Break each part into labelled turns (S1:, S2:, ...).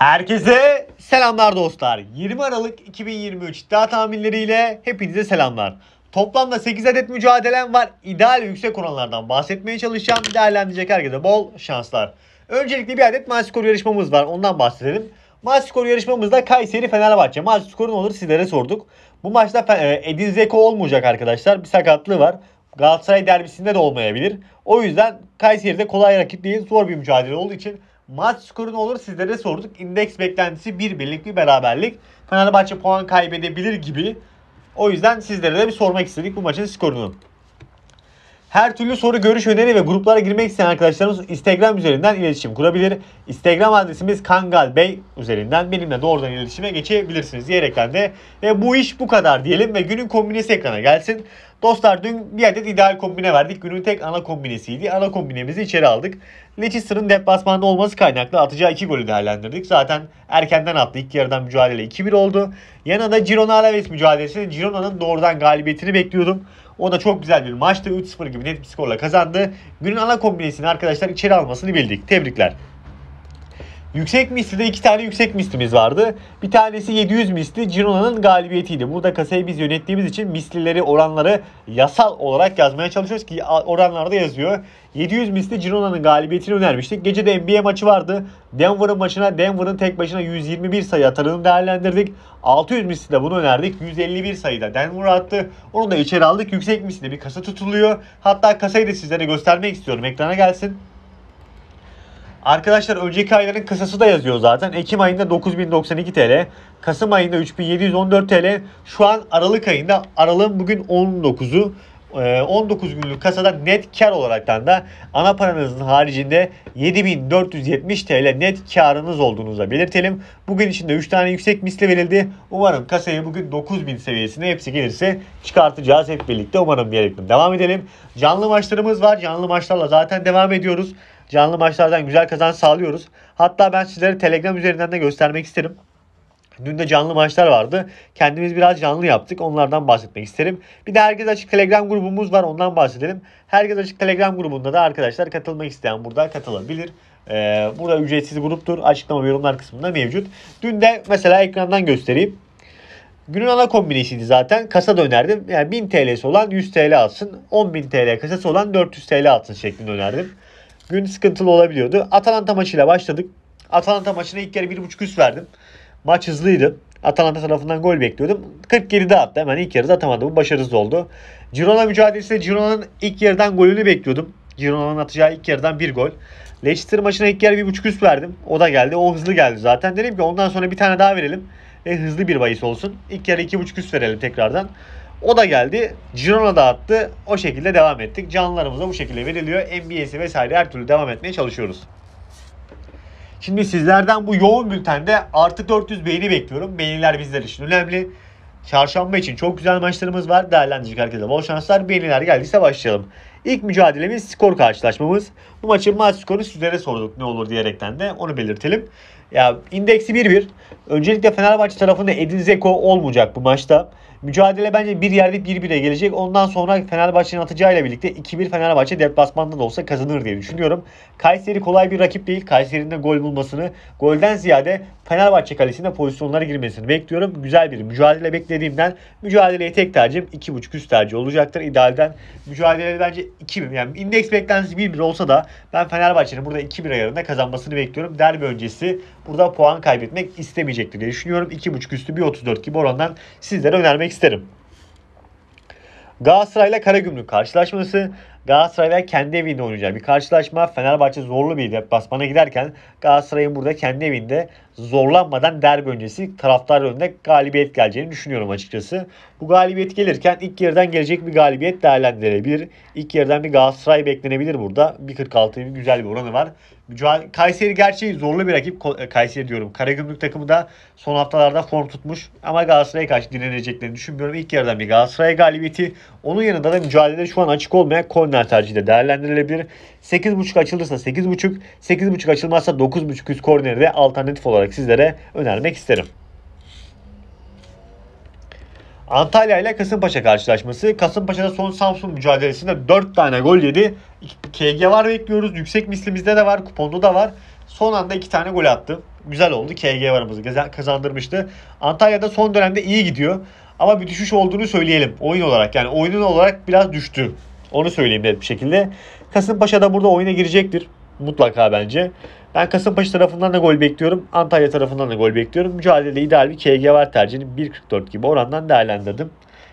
S1: Herkese selamlar dostlar. 20 Aralık 2023 iddia tahminleriyle hepinize selamlar. Toplamda 8 adet mücadelem var. İdeal yüksek oranlardan bahsetmeye çalışacağım. Değerlendirecek herkese bol şanslar. Öncelikle bir adet maç skoru yarışmamız var. Ondan bahsedelim. Maç skoru yarışmamızda Kayseri Fenerbahçe. Maç skoru ne olur sizlere sorduk. Bu maçta e, Edin Zeko olmayacak arkadaşlar. Bir sakatlığı var. Galatasaray derbisinde de olmayabilir. O yüzden Kayseri'de kolay rakip değil. Zor bir mücadele olduğu için Maç skoru ne olur sizlere sorduk. İndeks beklentisi bir birlik bir beraberlik. Fenerbahçe puan kaybedebilir gibi. O yüzden sizlere de bir sormak istedik bu maçın skorunu. Her türlü soru, görüş, öneri ve gruplara girmek isteyen arkadaşlarımız Instagram üzerinden iletişim kurabilir. Instagram adresimiz Kangal Bey üzerinden benimle doğrudan iletişime geçebilirsiniz diyerekten de ve bu iş bu kadar diyelim ve günün kombinesi ekrana gelsin. Dostlar dün bir adet ideal kombine verdik. Günün tek ana kombinesiydi. Ana kombinemizi içeri aldık. Leicester'ın deplasmanda olması kaynaklı atacağı 2 golü değerlendirdik. Zaten erkenden attı. İlk yarıdan mücadele 2-1 oldu. Yanına Girona Alaves mücadelesinde Girona'nın doğrudan galibiyetini bekliyordum. O da çok güzel bir maçtı. 3-0 gibi net bir skorla kazandı. Günün ana kombinesini arkadaşlar içeri almasını bildik. Tebrikler. Yüksek mislide iki tane yüksek mislimiz vardı. Bir tanesi 700 misli Girona'nın galibiyetiydi. Burada kasayı biz yönettiğimiz için mislileri oranları yasal olarak yazmaya çalışıyoruz ki oranlarda yazıyor. 700 misli Girona'nın galibiyetini önermiştik. Gece de NBA maçı vardı. Denver'ın maçına Denver'ın tek başına 121 sayı atarını değerlendirdik. 600 misli de bunu önerdik. 151 sayıda Denver attı. Onu da içeri aldık. Yüksek misli bir kasa tutuluyor. Hatta kasayı da sizlere göstermek istiyorum. Ekrana gelsin. Arkadaşlar önceki ayların kısası da yazıyor zaten. Ekim ayında 9092 TL, Kasım ayında 3714 TL. Şu an Aralık ayında Aralık'ın bugün 19'u 19 ee, günlük kasada net kar olaraktan da ana paranızın haricinde 7470 TL net karınız olduğunuzu da belirtelim. Bugün içinde 3 tane yüksek misli verildi. Umarım kasayı bugün 9000 seviyesine hepsi gelirse çıkartacağız hep birlikte. Umarım diyerekten devam edelim. Canlı maçlarımız var. Canlı maçlarla zaten devam ediyoruz. Canlı maçlardan güzel kazanç sağlıyoruz. Hatta ben sizlere Telegram üzerinden de göstermek isterim. Dün de canlı maçlar vardı. Kendimiz biraz canlı yaptık. Onlardan bahsetmek isterim. Bir de Herkes Açık Telegram grubumuz var. Ondan bahsedelim. Herkes Açık Telegram grubunda da arkadaşlar katılmak isteyen burada katılabilir. Ee, burada ücretsiz gruptur. Açıklama yorumlar kısmında mevcut. Dün de mesela ekrandan göstereyim. Günün ana kombinesiydi zaten. Kasa da önerdim. Yani 1000 TL'si olan 100 TL atsın. 10.000 TL kasası olan 400 TL alsın şeklinde önerdim gün sıkıntılı olabiliyordu. Atalanta maçıyla başladık. Atalanta maçına ilk kere 1.5 üst verdim. Maç hızlıydı. Atalanta tarafından gol bekliyordum. 40 geride attı. Hemen ilk yarıda atamadı. Bu başarısız oldu. Girona mücadelesinde Girona'nın ilk yarıdan golünü bekliyordum. Girona'nın atacağı ilk yarıdan bir gol. Leicester maçına ilk yarı 1.5 üst verdim. O da geldi. O hızlı geldi zaten. Dedim ki ondan sonra bir tane daha verelim. Ve hızlı bir bahis olsun. İlk yarı 2.5 üst verelim tekrardan. O da geldi. Girona da attı. O şekilde devam ettik. Canlarımıza bu şekilde veriliyor. NBA'si vesaire her türlü devam etmeye çalışıyoruz. Şimdi sizlerden bu yoğun bültende artı 400 beğeni bekliyorum. Beğeniler bizler için önemli. Çarşamba için çok güzel maçlarımız var. Değerlendirecek herkese bol şanslar. Beğeniler geldiyse başlayalım. İlk mücadelemiz skor karşılaşmamız. Bu maçın maç skoru sizlere sorduk ne olur diyerekten de onu belirtelim. Ya indeksi 1-1. Öncelikle Fenerbahçe tarafında Edin Zeko olmayacak bu maçta. Mücadele bence bir yerde 1-1'e gelecek. Ondan sonra Fenerbahçe'nin atacağıyla birlikte 2-1 Fenerbahçe deplasmanda da olsa kazanır diye düşünüyorum. Kayseri kolay bir rakip değil. Kayseri'nin de gol bulmasını, golden ziyade Fenerbahçe kalesinde pozisyonlara girmesini bekliyorum. Güzel bir mücadele beklediğimden mücadeleye tek tercihim 2.5 üst tercih olacaktır. İdealden mücadele bence 2-1. Yani indeks beklentisi 1-1 olsa da ben Fenerbahçe'nin burada 2-1 ayarında kazanmasını bekliyorum. Derbi öncesi burada puan kaybetmek istemeyecektir diye düşünüyorum. 2.5 üstü 1.34 gibi orandan sizlere önermek değinmek isterim. Galatasaray'la Karagümrük karşılaşması. Galatasaray'la kendi evinde oynayacağı bir karşılaşma. Fenerbahçe zorlu bir Basmana giderken Galatasaray'ın burada kendi evinde zorlanmadan derbi öncesi taraftar önünde galibiyet geleceğini düşünüyorum açıkçası. Bu galibiyet gelirken ilk yerden gelecek bir galibiyet değerlendirilebilir. İlk yerden bir Galatasaray beklenebilir burada. bir güzel bir oranı var. Kayseri gerçi zorlu bir rakip. Kayseri diyorum. Karagümrük takımı da son haftalarda form tutmuş. Ama Galatasaray'a karşı dinleneceklerini düşünmüyorum. İlk yerden bir Galatasaray galibiyeti. Onun yanında da mücadelede şu an açık olmayan kornel tercihi de değerlendirilebilir. 8.5 açılırsa 8.5, 8.5 açılmazsa 9.5 üst korneri alternatif olarak olarak sizlere önermek isterim. Antalya ile Kasımpaşa karşılaşması. Kasımpaşa'da son Samsun mücadelesinde 4 tane gol yedi. KG var bekliyoruz. Yüksek mislimizde de var. Kuponda da var. Son anda 2 tane gol attı. Güzel oldu. KG varımızı kazandırmıştı. Antalya'da son dönemde iyi gidiyor. Ama bir düşüş olduğunu söyleyelim. Oyun olarak yani oyunun olarak biraz düştü. Onu söyleyeyim net bir şekilde. Kasımpaşa da burada oyuna girecektir mutlaka bence. Ben Kasımpaşa tarafından da gol bekliyorum. Antalya tarafından da gol bekliyorum. Mücadelede ideal bir KG var tercihini 1.44 gibi orandan değerlendirdim.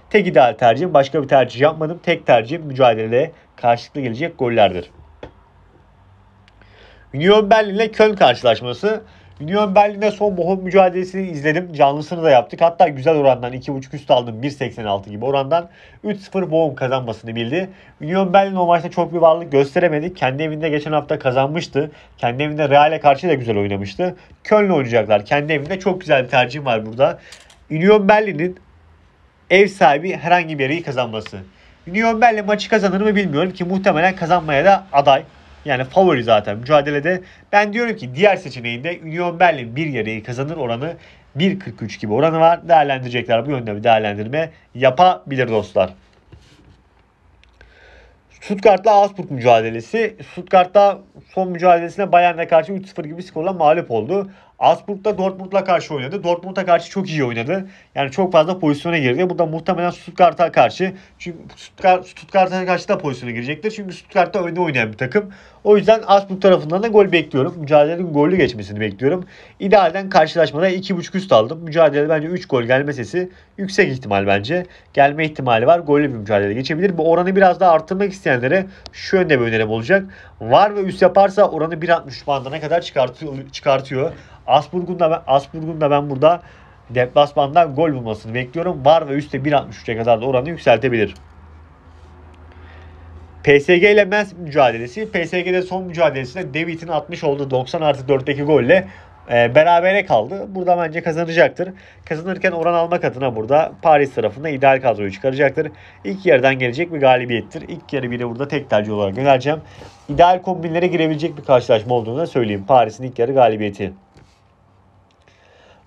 S1: Tek ideal tercihim başka bir tercih yapmadım. Tek tercihim mücadelede karşılıklı gelecek gollerdir. Union Berlin ile Köln karşılaşması Union Berlin'de son Mohon mücadelesini izledim. Canlısını da yaptık. Hatta güzel orandan 2.5 üst aldım 1.86 gibi orandan 3-0 Bohum kazanmasını bildi. Union Berlin o maçta çok bir varlık gösteremedi. Kendi evinde geçen hafta kazanmıştı. Kendi evinde Real'e karşı da güzel oynamıştı. Köln'le oynayacaklar. Kendi evinde çok güzel bir tercih var burada. Union Berlin'in ev sahibi herhangi bir yeri kazanması. Union Berlin maçı kazanır mı bilmiyorum ki muhtemelen kazanmaya da aday. Yani favori zaten mücadelede. Ben diyorum ki diğer seçeneğinde Union Berlin bir yarıyı kazanır oranı 1.43 gibi oranı var. Değerlendirecekler bu yönde bir değerlendirme yapabilir dostlar. Stuttgart'la Augsburg mücadelesi. Stuttgart'ta son mücadelesinde Bayern'e karşı 3-0 gibi skorla mağlup oldu. Augsburg'da Dortmund'la karşı oynadı. Dortmund'a karşı çok iyi oynadı. Yani çok fazla pozisyona girdi. Bu da muhtemelen Stuttgart'a karşı. Çünkü Stuttgart, Stuttgart'a karşı da pozisyona girecektir. Çünkü Stuttgart'ta önde oynayan bir takım. O yüzden Augsburg tarafından da gol bekliyorum. Mücadelenin golü geçmesini bekliyorum. İdealden karşılaşmada 2.5 üst aldım. Mücadelede bence 3 gol gelme sesi yüksek ihtimal bence. Gelme ihtimali var. Gollü bir mücadele geçebilir. Bu oranı biraz daha arttırmak isteyenlere şu yönde bir önerim olacak. Var ve üst yaparsa oranı 1.60 bandına kadar çıkartıyor. Asburg'un da ben, Asburg'un da ben burada deplasmandan gol bulmasını bekliyorum. Var ve üstte 1.63'e kadar da oranı yükseltebilir. PSG ile Mens mücadelesi. PSG'de son mücadelesinde David'in atmış olduğu 90 artı 4'teki golle e, berabere kaldı. Burada bence kazanacaktır. Kazanırken oran almak adına burada Paris tarafında ideal kadroyu çıkaracaktır. İlk yerden gelecek bir galibiyettir. İlk yarı bile burada tek tercih olarak önereceğim. İdeal kombinlere girebilecek bir karşılaşma olduğunu da söyleyeyim. Paris'in ilk yarı galibiyeti.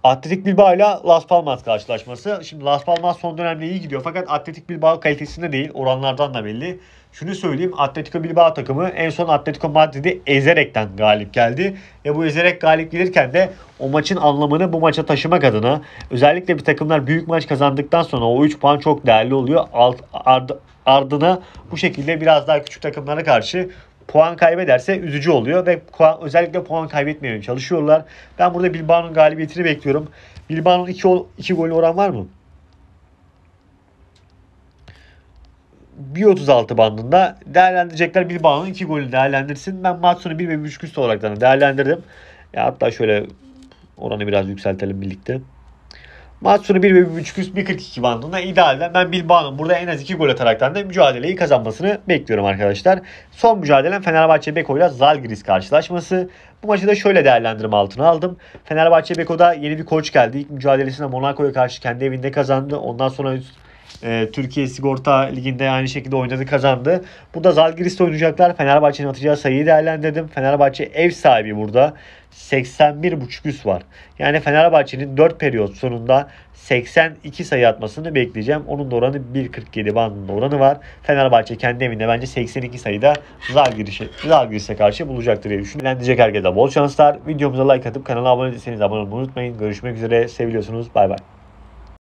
S1: Atletik Bilbao ile Las Palmas karşılaşması. Şimdi Las Palmas son dönemde iyi gidiyor fakat Atletik Bilbao kalitesinde değil oranlardan da belli. Şunu söyleyeyim Atletico Bilbao takımı en son Atletico Madrid'i ezerekten galip geldi. Ve bu ezerek galip gelirken de o maçın anlamını bu maça taşımak adına özellikle bir takımlar büyük maç kazandıktan sonra o 3 puan çok değerli oluyor. Alt, ard, ardına bu şekilde biraz daha küçük takımlara karşı puan kaybederse üzücü oluyor ve puan, özellikle puan kaybetmeye çalışıyorlar. Ben burada Bilbao'nun galibiyetini bekliyorum. Bilbao'nun 2 2 golü oran var mı? 1.36 bandında değerlendirecekler Bilbao'nun 2 golü değerlendirsin. Ben Matsun'u 1 ve 3 üstü olarak değerlendirdim. Ya hatta şöyle oranı biraz yükseltelim birlikte. Maç sonu 1 ve 1.5 1.42 bandında idealden ben Bilbao'nun burada en az 2 gol ataraktan da mücadeleyi kazanmasını bekliyorum arkadaşlar. Son mücadelem Fenerbahçe Beko ile Zalgiris karşılaşması. Bu maçı da şöyle değerlendirme altına aldım. Fenerbahçe Beko'da yeni bir koç geldi. İlk mücadelesinde Monaco'ya karşı kendi evinde kazandı. Ondan sonra e, Türkiye Sigorta Ligi'nde aynı şekilde oynadı kazandı. Burada da Zalgiris'te oynayacaklar. Fenerbahçe'nin atacağı sayıyı değerlendirdim. Fenerbahçe ev sahibi burada. 81.5 üst var. Yani Fenerbahçe'nin 4 periyot sonunda 82 sayı atmasını bekleyeceğim. Onun da oranı 1.47 bandında oranı var. Fenerbahçe kendi evinde bence 82 sayıda Zalgiris'e Zalgiris e karşı bulacaktır diye düşünüyorum. Eğlendirecek herkese bol şanslar. Videomuza like atıp kanala abone değilseniz abone olmayı unutmayın. Görüşmek üzere. Seviliyorsunuz. Bay bay.